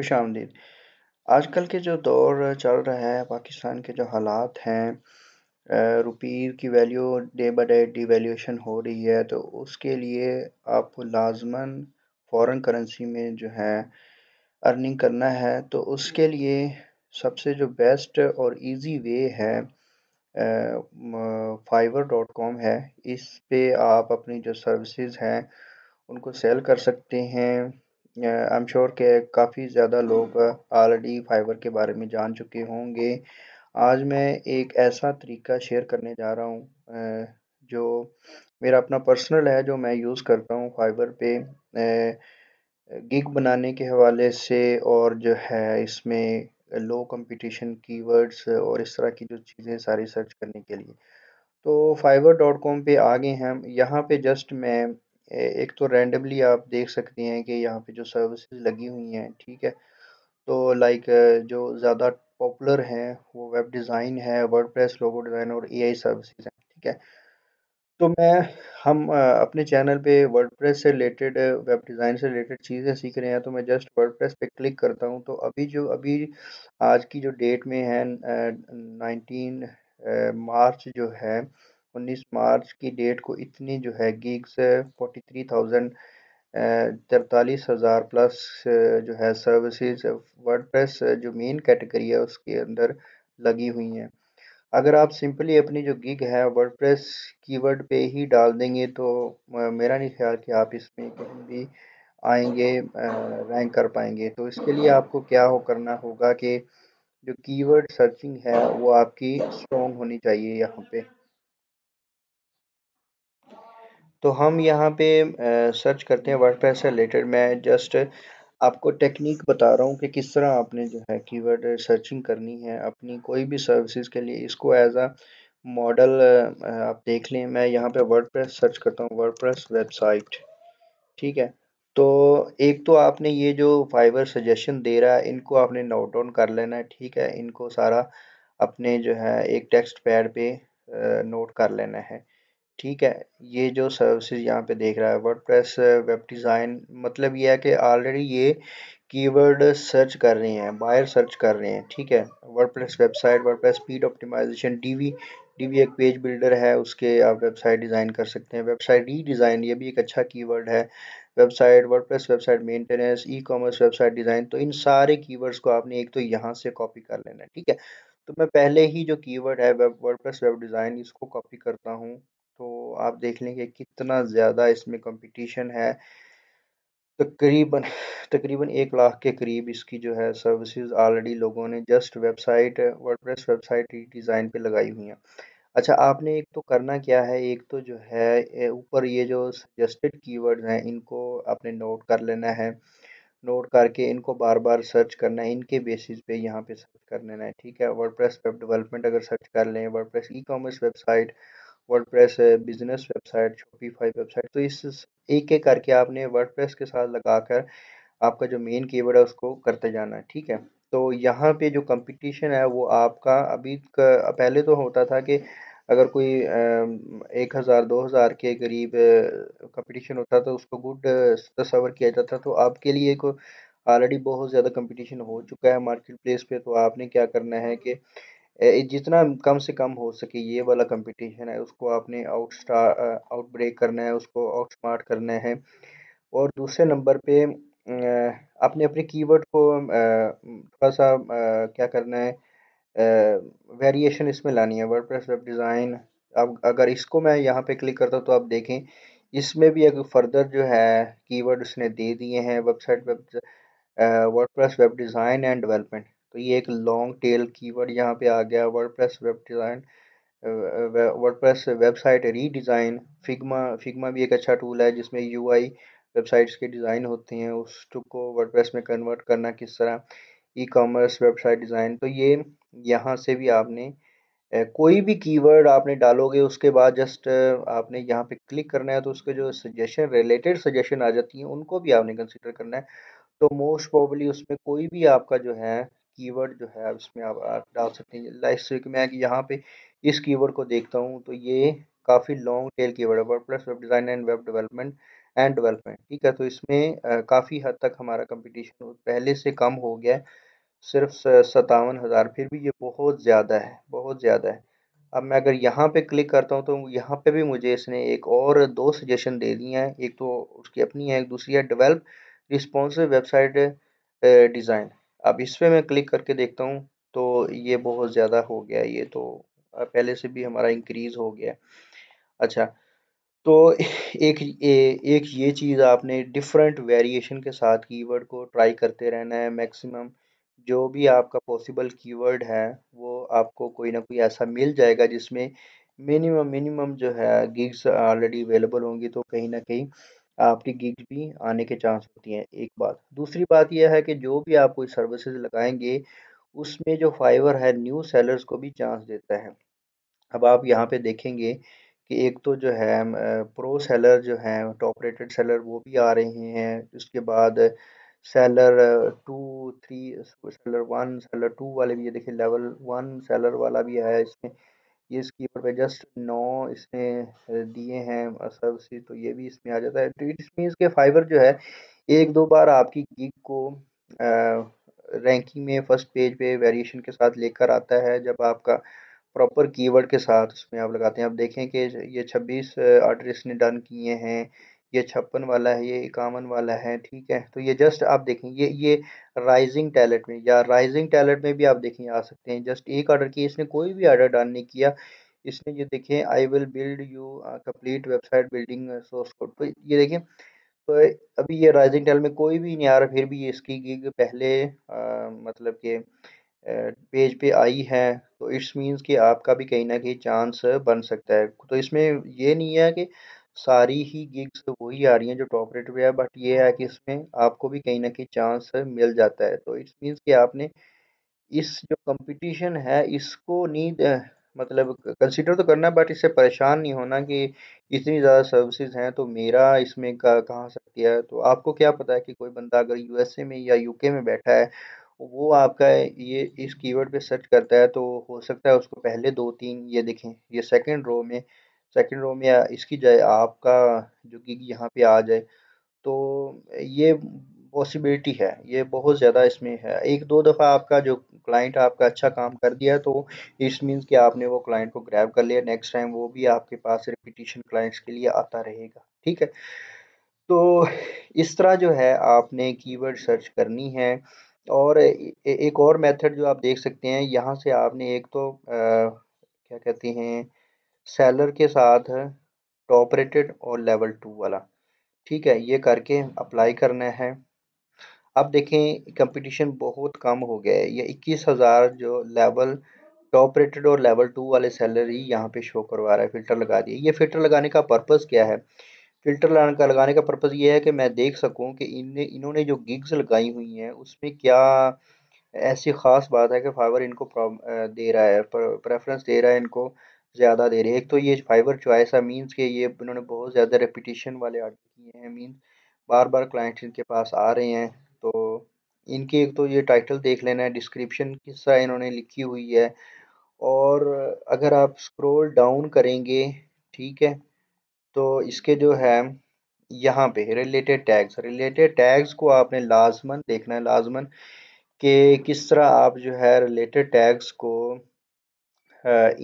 खुश आमदीद आजकल के जो दौर चल रहा है पाकिस्तान के जो हालात हैं रुपये की value day by day devaluation हो रही है तो उसके लिए आपको लाजमन फॉरेन करेंसी में जो है अर्निंग करना है तो उसके लिए सबसे जो बेस्ट और इजी वे है फाइवर डॉट कॉम है इस पे आप अपनी जो सर्विसेज हैं उनको सेल कर सकते हैं आई एम श्योर के काफ़ी ज़्यादा लोग ऑलरेडी फाइबर के बारे में जान चुके होंगे आज मैं एक ऐसा तरीका शेयर करने जा रहा हूँ जो मेरा अपना पर्सनल है जो मैं यूज़ करता हूँ फाइबर पे गिग बनाने के हवाले से और जो है इसमें लो कंपटीशन कीवर्ड्स और इस तरह की जो चीज़ें सारी सर्च करने के लिए तो फाइबर डॉट कॉम पर आ गए हैं यहाँ पे जस्ट मैं एक तो रैंडमली आप देख सकते हैं कि यहाँ पे जो सर्विसेज लगी हुई हैं ठीक है तो लाइक जो ज़्यादा पॉपुलर हैं वो वेब डिज़ाइन है वर्ड प्रेस लोगो डिज़ाइन और ए आई सर्विसेज हैं ठीक है तो मैं हम अपने चैनल पे वर्ड प्रेस से रिलेटेड वेब डिज़ाइन से रिलेटेड चीज़ें सीख रहे हैं तो मैं जस्ट वर्ड प्रेस पर क्लिक करता हूँ तो अभी जो अभी आज की जो डेट में है नाइनटीन मार्च जो है उन्नीस मार्च की डेट को इतनी जो है गीग्स फोर्टी थ्री थाउजेंड तरतालीस हज़ार प्लस जो है सर्विसेज वर्डप्रेस जो मेन कैटेगरी है उसके अंदर लगी हुई हैं अगर आप सिंपली अपनी जो गिग है वर्डप्रेस कीवर्ड पे ही डाल देंगे तो मेरा नहीं ख्याल कि आप इसमें कहीं भी आएंगे रैंक कर पाएंगे तो इसके लिए आपको क्या हो करना होगा कि जो कीवर्ड सर्चिंग है वो आपकी स्ट्रॉन्ग होनी चाहिए यहाँ पे तो हम यहाँ पे सर्च करते हैं वर्ड से रिलेटेड मैं जस्ट आपको टेक्निक बता रहा हूँ कि किस तरह आपने जो है कीवर्ड सर्चिंग करनी है अपनी कोई भी सर्विसेज के लिए इसको एज आ मॉडल आप देख लें मैं यहाँ पे वर्ड सर्च करता हूँ वर्ड वेबसाइट ठीक है तो एक तो आपने ये जो फाइबर सजेशन दे रहा है इनको आपने नोट डाउन कर लेना है ठीक है इनको सारा अपने जो है एक टेक्स्ट पैड पे नोट कर लेना है ठीक है ये जो सर्विसेज यहाँ पे देख रहा है वर्डप्रेस वेब डिज़ाइन मतलब ये है कि ऑलरेडी ये कीवर्ड सर्च कर रहे हैं बायर सर्च कर रहे हैं ठीक है WordPress website WordPress speed optimization Divi Divi एक पेज बिल्डर है उसके आप वेबसाइट डिज़ाइन कर सकते हैं वेबसाइट री डिज़ाइन ये भी एक अच्छा कीवर्ड है website WordPress website maintenance e commerce website design तो इन सारे कीवर्ड्स को आपने एक तो यहाँ से कॉपी कर लेना है ठीक है तो मैं पहले ही जो कीवर्ड है वर्डप्रेस वेब डिज़ाइन इसको कॉपी करता हूँ तो आप देख लेंगे कितना ज़्यादा इसमें कंपटीशन है तकरीबन तकरीबन एक लाख के करीब इसकी जो है सर्विसेज ऑलरेडी लोगों ने just website WordPress website design पे लगाई हुई हैं अच्छा आपने एक तो करना क्या है एक तो जो है ऊपर ये जो सजेस्टेड कीवर्ड्स हैं इनको आपने नोट कर लेना है नोट करके इनको बार बार सर्च करना है इनके बेसिस पे यहाँ पे सर्च कर लेना है ठीक है वर्डप्रेस वेब डेवलपमेंट अगर सर्च कर लें WordPress e commerce website word है बिजनेस वेबसाइट फाइव वेबसाइट तो इस एक एक करके आपने प्रेस के साथ लगाकर आपका जो मेन कीवर्ड है उसको करते जाना है ठीक है तो यहाँ पे जो कंपटीशन है वो आपका अभी पहले तो होता था कि अगर कोई एक हज़ार दो हज़ार के करीब कंपटीशन होता तो उसको गुड तस्वर किया जाता तो आपके लिए को ऑलरेडी बहुत ज़्यादा कंपटीशन हो चुका है मार्केट प्लेस पे तो आपने क्या करना है कि जितना कम से कम हो सके ये वाला कंपटीशन है उसको आपने आउट आउट ब्रेक करना है उसको आउट स्मार्ट करना है और दूसरे नंबर पे आपने अपने कीवर्ड को थोड़ा सा क्या करना है वेरिएशन इसमें लानी है वर्डप्रेस वेब डिज़ाइन अब अगर इसको मैं यहाँ पे क्लिक करता हूँ तो आप देखें इसमें भी अगर फर्दर जो है कीवर्ड उसने दे दिए हैं website web WordPress web design and development तो ये एक लॉन्ग टेल कीवर्ड यहाँ पे आ गया WordPress web design WordPress website redesign Figma Figma भी एक अच्छा टूल है जिसमें यूआई वेबसाइट्स के डिज़ाइन होते हैं उस वर्ड वर्डप्रेस में कन्वर्ट करना किस तरह ई कॉमर्स वेबसाइट डिज़ाइन तो ये यहाँ से भी आपने कोई भी कीवर्ड आपने डालोगे उसके बाद जस्ट आपने यहाँ पे क्लिक करना है तो उसके जो सजेशन रिलेटेड सजेशन आ जाती हैं उनको भी आपने कंसिडर करना है तो मोस्ट प्रॉबली उसमें कोई भी आपका जो है कीवर्ड जो है उसमें आप डाल सकते हैं लाइक मैं यहाँ पे इस कीवर्ड को देखता हूँ तो ये काफ़ी लॉन्ग टेल कीवर्ड है plus web design and web development and development ठीक है तो इसमें काफ़ी हद तक हमारा कंपटीशन पहले से कम हो गया सिर्फ सतावन हज़ार फिर भी ये बहुत ज़्यादा है बहुत ज़्यादा है अब मैं अगर यहाँ पे क्लिक करता हूँ तो यहाँ पे भी मुझे इसने एक और दो सजेशन दे दी हैं एक तो उसकी अपनी है एक दूसरी है डेवलप रिस्पॉन्सिव वेबसाइट डिज़ाइन अब इस पर मैं क्लिक करके देखता हूँ तो ये बहुत ज़्यादा हो गया ये तो पहले से भी हमारा इंक्रीज़ हो गया अच्छा तो एक ए, एक ये चीज़ आपने डिफरेंट वेरिएशन के साथ कीवर्ड को ट्राई करते रहना है मैक्सिमम जो भी आपका पॉसिबल कीवर्ड है वो आपको कोई ना कोई ऐसा मिल जाएगा जिसमें मिनिमम मिनिमम जो है गिग्स ऑलरेडी अवेलेबल होंगी तो कहीं ना कहीं आपकी गिग्स भी आने के चांस होती हैं एक बात दूसरी बात यह है कि जो भी आप कोई सर्विसेज लगाएंगे उसमें जो फाइवर है न्यू सेलर्स को भी चांस देता है अब आप यहाँ पे देखेंगे कि एक तो जो है प्रो सेलर जो है टॉप रेटेड सेलर वो भी आ रहे हैं उसके बाद seller two three seller one seller two वाले भी ये देखिए लेवल वन सेलर वाला भी आया इसमें ये पे जस्ट नौ इसमें दिए हैं सर्विसेज तो ये भी इसमें आ जाता है तो इट्स मीन्स के फाइबर जो है एक दो बार आपकी गिग को रैंकिंग में फर्स्ट पेज पे वेरिएशन के साथ लेकर आता है जब आपका प्रॉपर कीवर्ड के साथ उसमें आप लगाते हैं आप देखें कि ये 26 आर्टिस्ट ने डन किए हैं ये छप्पन वाला है ये इक्यावन वाला है ठीक है तो ये जस्ट आप देखें ये ये राइजिंग टैलेट में या राइजिंग टैलेंट में भी आप देखें आ सकते हैं जस्ट एक ऑर्डर किए इसने कोई भी ऑर्डर डाल नहीं किया इसने ये देखें I will build you complete website building source code तो ये देखें तो अभी ये राइजिंग टैलेंट में कोई भी नहीं आ रहा फिर भी ये इसकी गिग पहले आ, मतलब के पेज पे आई है तो इट्स मीन्स कि आपका भी कहीं ना कहीं चांस बन सकता है तो इसमें ये नहीं है कि सारी ही गिग्स वही आ रही हैं जो टॉप रेट पे है बट ये है कि इसमें आपको भी कहीं ना कहीं चांस मिल जाता है तो इट्स मीन्स कि आपने इस जो कंपटीशन है इसको नीड मतलब कंसिडर तो करना बट इससे परेशान नहीं होना कि इतनी ज़्यादा सर्विसेज हैं तो मेरा इसमें का कहाँ सकती है तो आपको क्या पता है कि कोई बंदा अगर यू में या यूके में बैठा है वो आपका ये इस कीवर्ड पे सर्च करता है तो हो सकता है उसको पहले दो तीन ये दिखें ये सेकंड रो में सेकंड रो में इसकी जाए आपका जो कि यहाँ पे आ जाए तो ये पॉसिबिलिटी है ये बहुत ज़्यादा इसमें है एक दो दफ़ा आपका जो क्लाइंट आपका अच्छा काम कर दिया तो इस मीन्स कि आपने वो क्लाइंट को ग्रैब कर लिया नेक्स्ट टाइम वो भी आपके पास रिपीटिशन क्लाइंट्स के लिए आता रहेगा ठीक है तो इस तरह जो है आपने कीवर्ड सर्च करनी है और एक और मेथड जो आप देख सकते हैं यहाँ से आपने एक तो आ, क्या कहते हैं सेलर के साथ टॉप रेटेड और लेवल टू वाला ठीक है ये करके अप्लाई करना है अब देखें कंपटीशन बहुत कम हो गया है ये इक्कीस हज़ार जो लेवल टॉप रेटेड और लेवल टू वाले सेलर ही यहाँ पे शो करवा रहा है फ़िल्टर लगा दिए ये फ़िल्टर लगाने का पर्पज़ क्या है फ़िल्टर लगाने लगाने का पर्पज़ ये है कि मैं देख सकूँ कि इन इन्होंने जो गिग्स लगाई हुई हैं उसमें क्या ऐसी ख़ास बात है कि फाइवर इनको दे रहा है प्रेफरेंस दे रहा है इनको ज़्यादा दे रही है एक तो ये फाइबर चॉइस है मीन्स के ये इन्होंने बहुत ज़्यादा रेपिटेशन वाले आर्डर किए हैं मीन्स बार बार क्लाइंट इनके पास आ रहे हैं तो इनके एक तो ये टाइटल देख लेना है डिस्क्रिप्शन किस तरह इन्होंने लिखी हुई है और अगर आप स्क्रोल डाउन करेंगे ठीक है तो इसके जो है यहाँ पे रिलेटेड टैग्स रिलेटेड टैग्स को आपने लाजमन देखना है लाजमन के किस तरह आप जो है रिलेटेड टैग्स को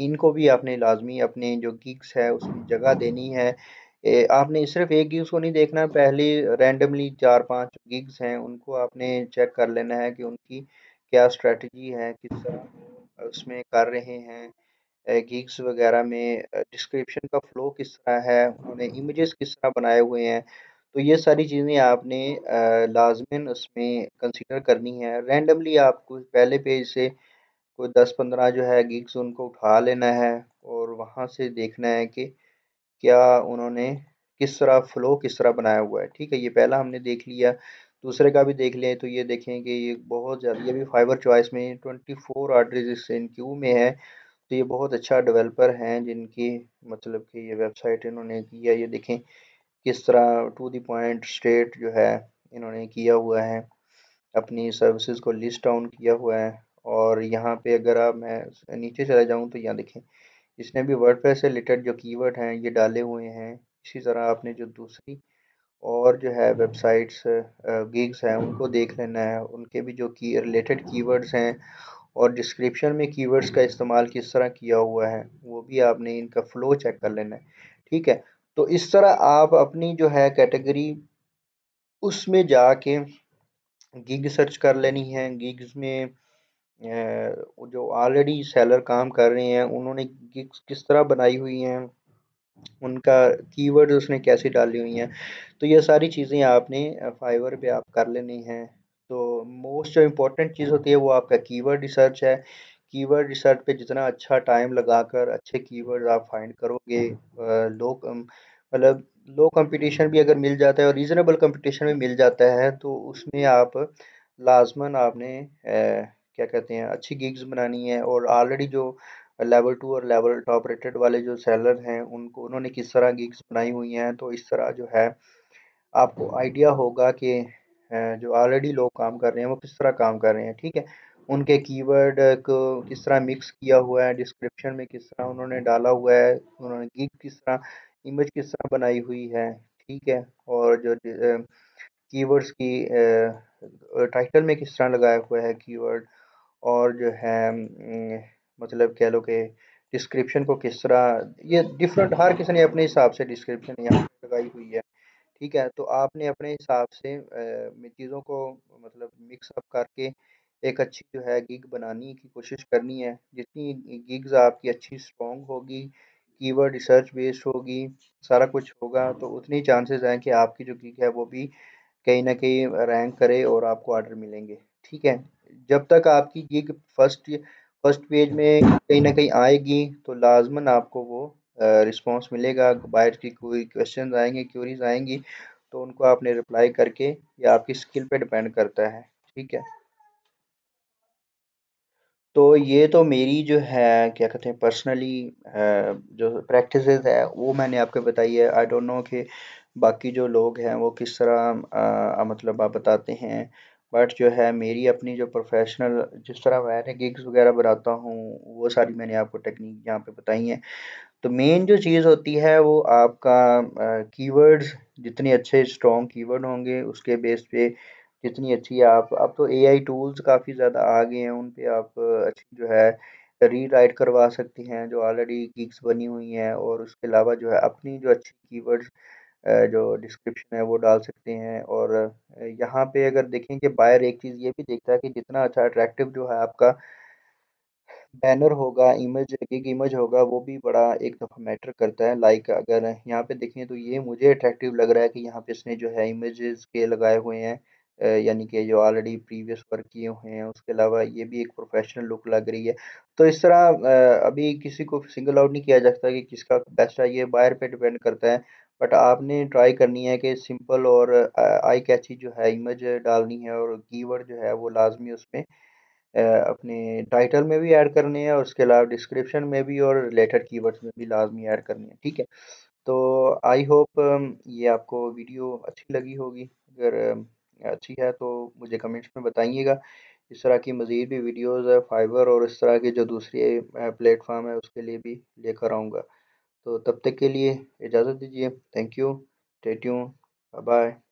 इनको भी आपने लाजमी अपने जो गिग्स है उसकी जगह देनी है आपने सिर्फ एक गिग्स को नहीं देखना पहले रैंडमली चार पांच गिग्स हैं उनको आपने चेक कर लेना है कि उनकी क्या स्ट्रेटजी है किस तरह उसमें कर रहे हैं गिग्स वगैरह में डिस्क्रिप्शन का फ्लो किस तरह है उन्होंने इमेजेस किस तरह बनाए हुए हैं तो ये सारी चीज़ें आपने लाजमन उसमें कंसिडर करनी है रैंडमली आप पहले पेज से कोई दस पंद्रह जो है गिग्स उनको उठा लेना है और वहाँ से देखना है कि क्या उन्होंने किस तरह फ्लो किस तरह बनाया हुआ है ठीक है ये पहला हमने देख लिया दूसरे का भी देख लें तो ये देखें कि ये बहुत ज़्यादा ये भी फाइबर चॉइस में ट्वेंटी फोर आर्टरीज इन क्यू में है तो ये बहुत अच्छा डेवलपर हैं जिनकी मतलब कि ये वेबसाइट इन्होंने किया ये देखें किस तरह टू दी पॉइंट स्टेट जो है इन्होंने किया हुआ है अपनी सर्विसेज को लिस्ट डाउन किया हुआ है और यहाँ पे अगर आप मैं नीचे चला जाऊँ तो यहाँ देखें इसने भी वर्डप्रेस से रिलेटेड जो कीवर्ड हैं ये डाले हुए हैं इसी तरह आपने जो दूसरी और जो है वेबसाइट्स गिग्स हैं उनको देख लेना है उनके भी जो की रिलेटेड कीवर्ड्स हैं और डिस्क्रिप्शन में कीवर्ड्स का इस्तेमाल किस तरह किया हुआ है वो भी आपने इनका फ़्लो चेक कर लेना है ठीक है तो इस तरह आप अपनी जो है कैटेगरी उसमें जाके गिग सर्च कर लेनी है गिग्स में जो ऑलरेडी सेलर काम कर रहे हैं उन्होंने किस किस तरह बनाई हुई हैं उनका कीवर्ड उसने कैसे डाली हुई हैं तो ये सारी चीज़ें आपने फाइवर पे आप कर लेनी हैं तो मोस्ट जो इम्पोर्टेंट चीज़ होती है वो आपका कीवर्ड रिसर्च है कीवर्ड रिसर्च पे जितना अच्छा टाइम लगाकर अच्छे कीवर्ड आप फाइंड करोगे लो मतलब लो कंपटीशन भी अगर मिल जाता है और रीज़नेबल कंपटीशन भी मिल जाता है तो उसमें आप लाजमन आपने क्या कहते हैं अच्छी गिग्स बनानी है और ऑलरेडी जो लेवल टू और लेवल टॉप रेटेड वाले जो सेलर हैं उनको उन्होंने किस तरह गिग्स बनाई हुई हैं तो इस तरह जो है आपको आइडिया होगा कि जो ऑलरेडी लोग काम कर रहे हैं वो किस तरह काम कर रहे हैं ठीक है उनके कीवर्ड को किस तरह मिक्स किया हुआ है डिस्क्रिप्शन में किस तरह उन्होंने डाला हुआ है उन्होंने गिग किस तरह इमेज किस तरह बनाई हुई है ठीक है और जो कीवर्ड्स की टाइटल में किस तरह लगाया हुआ है कीवर्ड और जो है मतलब कह लो कि डिस्क्रिप्शन को किस तरह ये डिफरेंट हर किसी ने अपने हिसाब से डिस्क्रिप्शन यहाँ लगाई हुई है ठीक है तो आपने अपने हिसाब से चीज़ों को मतलब मिक्सअप करके एक अच्छी जो है गिग बनाने की कोशिश करनी है जितनी गिग्स आपकी अच्छी स्ट्रॉन्ग होगी कीवर्ड रिसर्च बेस्ड होगी सारा कुछ होगा तो उतनी चांसेस हैं कि आपकी जो गिग है वो भी कहीं ना कहीं रैंक करे और आपको ऑर्डर मिलेंगे ठीक है जब तक आपकी गिग फर्स्ट फर्स्ट पेज में कहीं ना कहीं आएगी तो लाजमन आपको वो रिस्पांस मिलेगा बाहर की कोई क्वेश्चन आएंगे क्यूरीज आएंगी तो उनको आपने रिप्लाई करके ये आपकी स्किल पे डिपेंड करता है ठीक है तो ये तो मेरी जो है क्या कहते हैं पर्सनली जो प्रैक्टिस है वो मैंने आपको बताई है आई डोंट नो कि बाकी जो लोग हैं वो किस तरह आ, मतलब आप बताते हैं बट जो है मेरी अपनी जो प्रोफेशनल जिस तरह मैं गिग्स वगैरह बनाता हूँ वो सारी मैंने आपको टेक्निक यहाँ पे बताई हैं तो मेन जो चीज़ होती है वो आपका कीवर्ड्स जितने अच्छे स्ट्रॉन्ग कीवर्ड होंगे उसके बेस पे जितनी अच्छी आप अब तो एआई टूल्स काफ़ी ज़्यादा आ गए हैं उन पे आप अच्छी जो है री राइट करवा सकते हैं जो ऑलरेडी गिग्स बनी हुई हैं और उसके अलावा जो है अपनी जो अच्छी कीवर्ड्स जो डिस्क्रिप्शन है वो डाल सकते हैं और यहाँ पे अगर देखें कि बायर एक चीज़ ये भी देखता है कि जितना अच्छा अट्रैक्टिव जो है आपका बैनर होगा इमेज एक इमेज होगा वो भी बड़ा एक दफ़ा मैटर करता है लाइक अगर यहाँ पे देखें तो ये मुझे अट्रैक्टिव लग रहा है कि यहाँ पे इसने जो है इमेजेस के लगाए हुए हैं यानी कि जो ऑलरेडी प्रीवियस वर्क किए हुए हैं उसके अलावा ये भी एक प्रोफेशनल लुक लग रही है तो इस तरह अभी किसी को सिंगल आउट नहीं किया जा सकता कि किसका बेस्ट है ये बायर पे डिपेंड करता है बट आपने ट्राई करनी है कि सिंपल और आई कैची जो है इमेज डालनी है और कीवर्ड जो है वो लाजमी उसमें अपने टाइटल में भी ऐड करने हैं और उसके अलावा डिस्क्रिप्शन में भी और रिलेटेड कीवर्ड्स में भी लाजमी ऐड करनी है ठीक है तो आई होप ये आपको वीडियो अच्छी लगी होगी अगर अच्छी है तो मुझे कमेंट्स में बताइएगा इस तरह की मज़ीद भी वीडियोज़ है फाइबर और इस तरह के जो दूसरे प्लेटफॉर्म है उसके लिए भी लेकर आऊँगा तो तब तक के लिए इजाज़त दीजिए थैंक यू टेट्यू बाय